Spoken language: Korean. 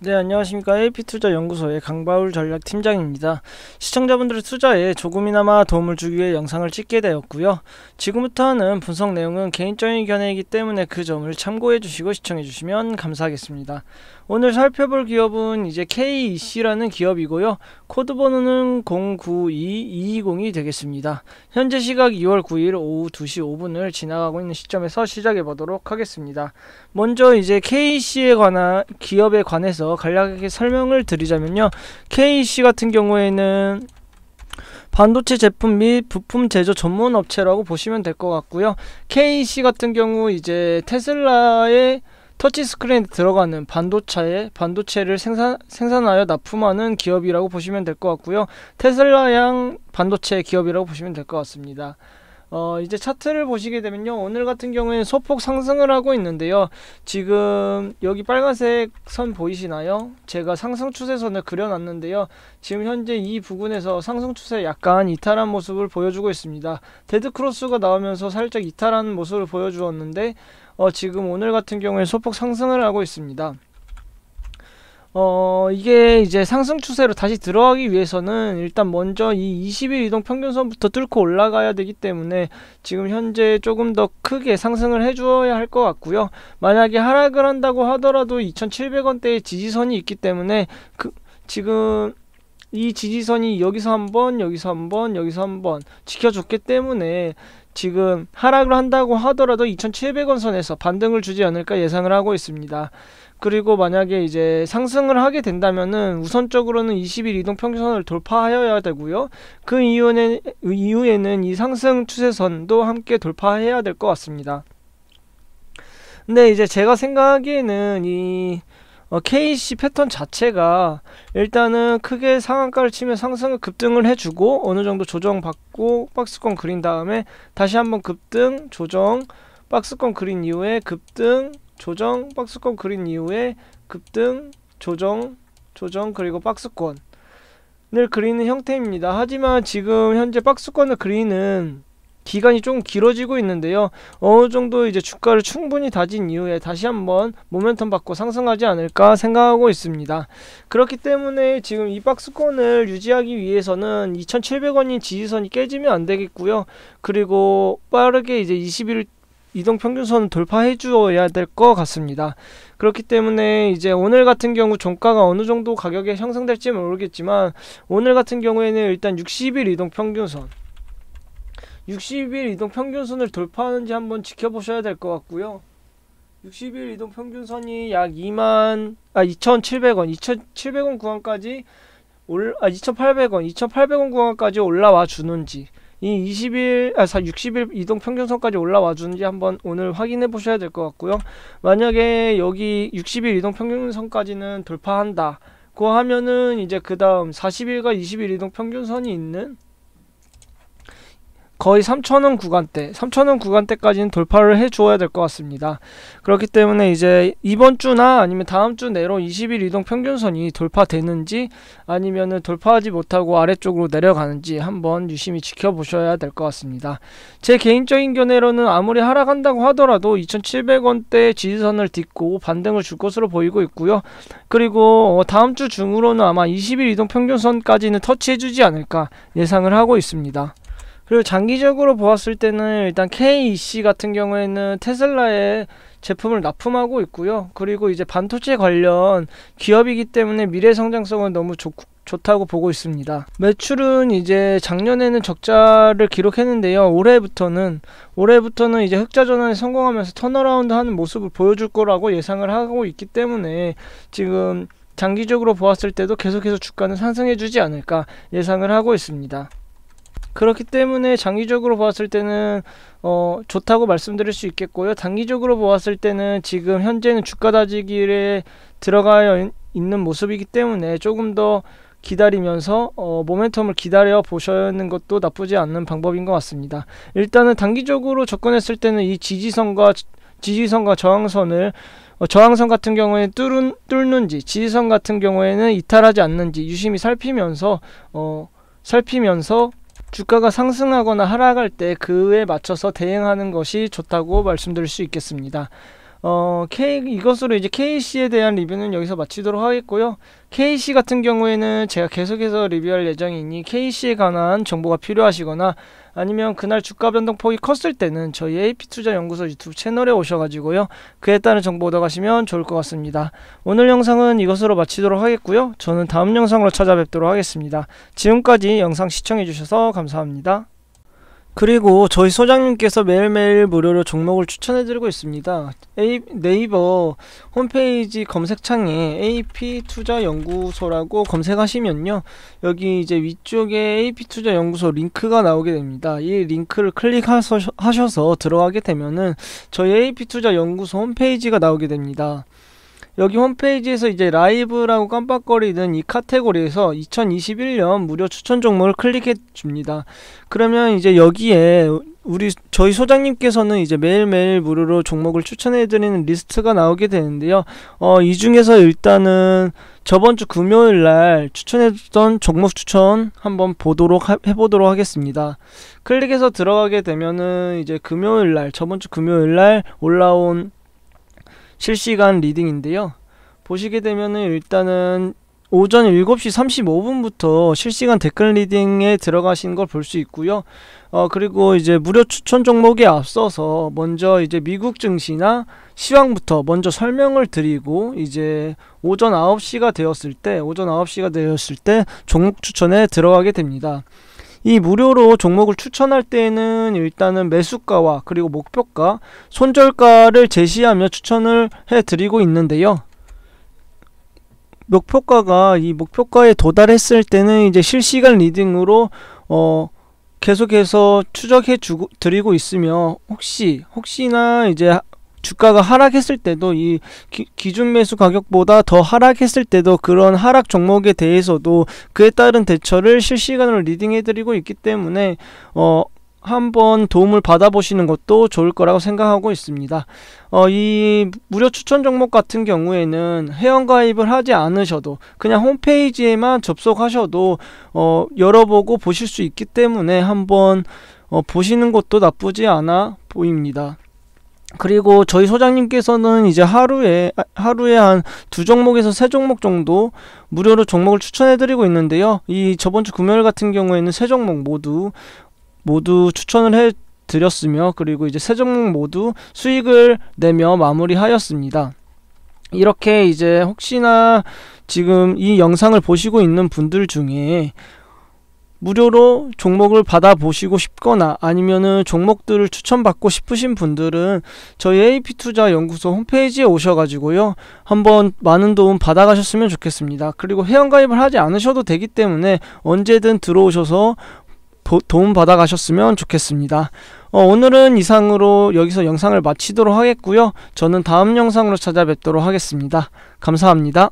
네, 안녕하십니까. AP투자 연구소의 강바울 전략팀장입니다. 시청자분들의 투자에 조금이나마 도움을 주기 위해 영상을 찍게 되었고요. 지금부터 는 분석 내용은 개인적인 견해이기 때문에 그 점을 참고해 주시고 시청해 주시면 감사하겠습니다. 오늘 살펴볼 기업은 이제 KEC라는 기업이고요. 코드 번호는 092220이 되겠습니다. 현재 시각 2월 9일 오후 2시 5분을 지나가고 있는 시점에서 시작해 보도록 하겠습니다. 먼저 이제 KEC에 관한 기업에 관해서 대해서 간략하게 설명을 드리자면요. KC 같은 경우에는 반도체 제품 및 부품 제조 전문 업체라고 보시면 될 것 같고요. KC 같은 경우 이제 테슬라의 터치스크린에 들어가는 반도체 반도체를 생산 생산하여 납품하는 기업이라고 보시면 될 것 같고요. 테슬라양 반도체 기업이라고 보시면 될 것 같습니다. 어, 이제 차트를 보시게 되면요. 오늘 같은 경우에는 소폭 상승을 하고 있는데요. 지금 여기 빨간색 선 보이시나요? 제가 상승 추세선을 그려놨는데요. 지금 현재 이 부근에서 상승 추세 약간 이탈한 모습을 보여주고 있습니다. 데드크로스가 나오면서 살짝 이탈한 모습을 보여주었는데 어, 지금 오늘 같은 경우에 소폭 상승을 하고 있습니다. 어, 이게 이제 상승 추세로 다시 들어가기 위해서는 일단 먼저 이 20일 이동 평균선부터 뚫고 올라가야 되기 때문에 지금 현재 조금 더 크게 상승을 해주어야 할 것 같고요. 만약에 하락을 한다고 하더라도 2,700원대의 지지선이 있기 때문에 그, 지금 이 지지선이 여기서 한번 여기서 한번 여기서 한번 지켜줬기 때문에 지금 하락을 한다고 하더라도 2,700원 선에서 반등을 주지 않을까 예상을 하고 있습니다. 그리고 만약에 이제 상승을 하게 된다면은 우선적으로는 20일 이동 평균선을 돌파하여야 되고요. 그 이후에, 이후에는 이 상승 추세선도 함께 돌파해야 될 것 같습니다. 근데 이제 제가 생각하기에는 이 어, KC 패턴 자체가 일단은 크게 상한가를 치면 상승을 급등을 해주고 어느 정도 조정받고 박스권 그린 다음에 다시 한번 급등 조정 박스권 그린 이후에 급등 조정, 박스권 그린 이후에 급등, 조정, 조정 그리고 박스권을 그리는 형태입니다. 하지만 지금 현재 박스권을 그리는 기간이 좀 길어지고 있는데요. 어느 정도 이제 주가를 충분히 다진 이후에 다시 한번 모멘텀 받고 상승하지 않을까 생각하고 있습니다. 그렇기 때문에 지금 이 박스권을 유지하기 위해서는 2,700원인 지지선이 깨지면 안 되겠고요. 그리고 빠르게 이제 21일 이동 평균선 돌파해 주어야 될 것 같습니다. 그렇기 때문에 이제 오늘 같은 경우 종가가 어느 정도 가격에 형성될지 모르겠지만 오늘 같은 경우에는 일단 60일 이동 평균선 60일 이동 평균선을 돌파하는지 한번 지켜보셔야 될 것 같고요. 60일 이동 평균선이 약 2만 아 2,700원, 2,700원 구간까지 올 아 2,800원, 2,800원 구간까지 올라와 주는지 이 20일 아 60일 이동 평균선까지 올라와 주는지 한번 오늘 확인해 보셔야 될 것 같고요. 만약에 여기 60일 이동 평균선까지는 돌파한다. 고 그 하면은 이제 그 다음 40일과 20일 이동 평균선이 있는 거의 3,000원 구간대, 3,000원 구간대까지는 돌파를 해줘야 될 것 같습니다. 그렇기 때문에 이제 이번 주나 아니면 다음 주 내로 20일 이동 평균선이 돌파되는지 아니면은 돌파하지 못하고 아래쪽으로 내려가는지 한번 유심히 지켜보셔야 될 것 같습니다. 제 개인적인 견해로는 아무리 하락한다고 하더라도 2,700원대 지지선을 딛고 반등을 줄 것으로 보이고 있고요. 그리고 어, 다음 주 중으로는 아마 20일 이동 평균선까지는 터치해주지 않을까 예상을 하고 있습니다. 그리고 장기적으로 보았을 때는 일단 KEC 같은 경우에는 테슬라의 제품을 납품하고 있고요. 그리고 이제 반도체 관련 기업이기 때문에 미래 성장성은 너무 좋, 좋다고 보고 있습니다. 매출은 이제 작년에는 적자를 기록했는데요. 올해부터는 올해부터는 이제 흑자 전환에 성공하면서 턴어라운드 하는 모습을 보여줄 거라고 예상을 하고 있기 때문에 지금 장기적으로 보았을 때도 계속해서 주가는 상승해주지 않을까 예상을 하고 있습니다. 그렇기 때문에 장기적으로 보았을 때는 어, 좋다고 말씀드릴 수 있겠고요. 단기적으로 보았을 때는 지금 현재는 주가 다지기에 들어가 있는 모습이기 때문에 조금 더 기다리면서 어, 모멘텀을 기다려 보시는 것도 나쁘지 않는 방법인 것 같습니다. 일단은 단기적으로 접근했을 때는 이 지지선과 지지선과 저항선을 어, 저항선 같은 경우에 뚫은, 뚫는지 지지선 같은 경우에는 이탈하지 않는지 유심히 살피면서 어, 살피면서 주가가 상승하거나 하락할 때 그에 맞춰서 대응하는 것이 좋다고 말씀드릴 수 있겠습니다. 어, K, 이것으로 이제 KC에 대한 리뷰는 여기서 마치도록 하겠고요. KC 같은 경우에는 제가 계속해서 리뷰할 예정이니 KC에 관한 정보가 필요하시거나 아니면 그날 주가 변동폭이 컸을 때는 저희 AP투자연구소 유튜브 채널에 오셔가지고요. 그에 따른 정보 얻어가시면 좋을 것 같습니다. 오늘 영상은 이것으로 마치도록 하겠고요. 저는 다음 영상으로 찾아뵙도록 하겠습니다. 지금까지 영상 시청해주셔서 감사합니다. 그리고 저희 소장님께서 매일매일 무료로 종목을 추천해드리고 있습니다. 네이버 홈페이지 검색창에 AP투자연구소라고 검색하시면요. 여기 이제 위쪽에 AP투자연구소 링크가 나오게 됩니다. 이 링크를 클릭하셔서 들어가게 되면은 저희 AP투자연구소 홈페이지가 나오게 됩니다. 여기 홈페이지에서 이제 라이브라고 깜빡거리는 이 카테고리에서 2021년 무료 추천 종목을 클릭해 줍니다. 그러면 이제 여기에 우리 저희 소장님께서는 이제 매일매일 무료로 종목을 추천해 드리는 리스트가 나오게 되는데요. 어, 이 중에서 일단은 저번 주 금요일 날 추천해 줬던 종목 추천 한번 보도록 하, 해보도록 하겠습니다. 클릭해서 들어가게 되면은 이제 금요일 날 저번 주 금요일 날 올라온 실시간 리딩인데요. 보시게 되면은 일단은 오전 7시 35분부터 실시간 댓글 리딩에 들어가신 걸 볼 수 있고요. 어 그리고 이제 무료 추천 종목에 앞서서 먼저 이제 미국 증시나 시황부터 먼저 설명을 드리고 이제 오전 9시가 되었을 때 오전 9시가 되었을 때 종목 추천에 들어가게 됩니다. 이 무료로 종목을 추천할 때에는 일단은 매수가와 그리고 목표가, 손절가를 제시하며 추천을 해드리고 있는데요. 목표가가 이 목표가에 도달했을 때는 이제 실시간 리딩으로 어 계속해서 추적해 주고 드리고 있으며 혹시 혹시나 이제 주가가 하락했을 때도 이 기, 준 매수 가격보다 더 하락했을 때도 그런 하락 종목에 대해서도 그에 따른 대처를 실시간으로 리딩해드리고 있기 때문에 어, 한번 도움을 받아보시는 것도 좋을 거라고 생각하고 있습니다. 어, 이 무료 추천 종목 같은 경우에는 회원가입을 하지 않으셔도 그냥 홈페이지에만 접속하셔도 어, 열어보고 보실 수 있기 때문에 한번 어, 보시는 것도 나쁘지 않아 보입니다. 그리고 저희 소장님께서는 이제 하루에 하루에 한 두 종목에서 세 종목 정도 무료로 종목을 추천해 드리고 있는데요. 이 저번 주 금요일 같은 경우에는 세 종목 모두 모두 추천을 해 드렸으며 그리고 이제 세 종목 모두 수익을 내며 마무리하였습니다. 이렇게 이제 혹시나 지금 이 영상을 보시고 있는 분들 중에 무료로 종목을 받아보시고 싶거나 아니면은 종목들을 추천받고 싶으신 분들은 저희 AP투자연구소 홈페이지에 오셔가지고요. 한번 많은 도움 받아가셨으면 좋겠습니다. 그리고 회원가입을 하지 않으셔도 되기 때문에 언제든 들어오셔서 도움 받아가셨으면 좋겠습니다. 어, 오늘은 이상으로 여기서 영상을 마치도록 하겠고요. 저는 다음 영상으로 찾아뵙도록 하겠습니다. 감사합니다.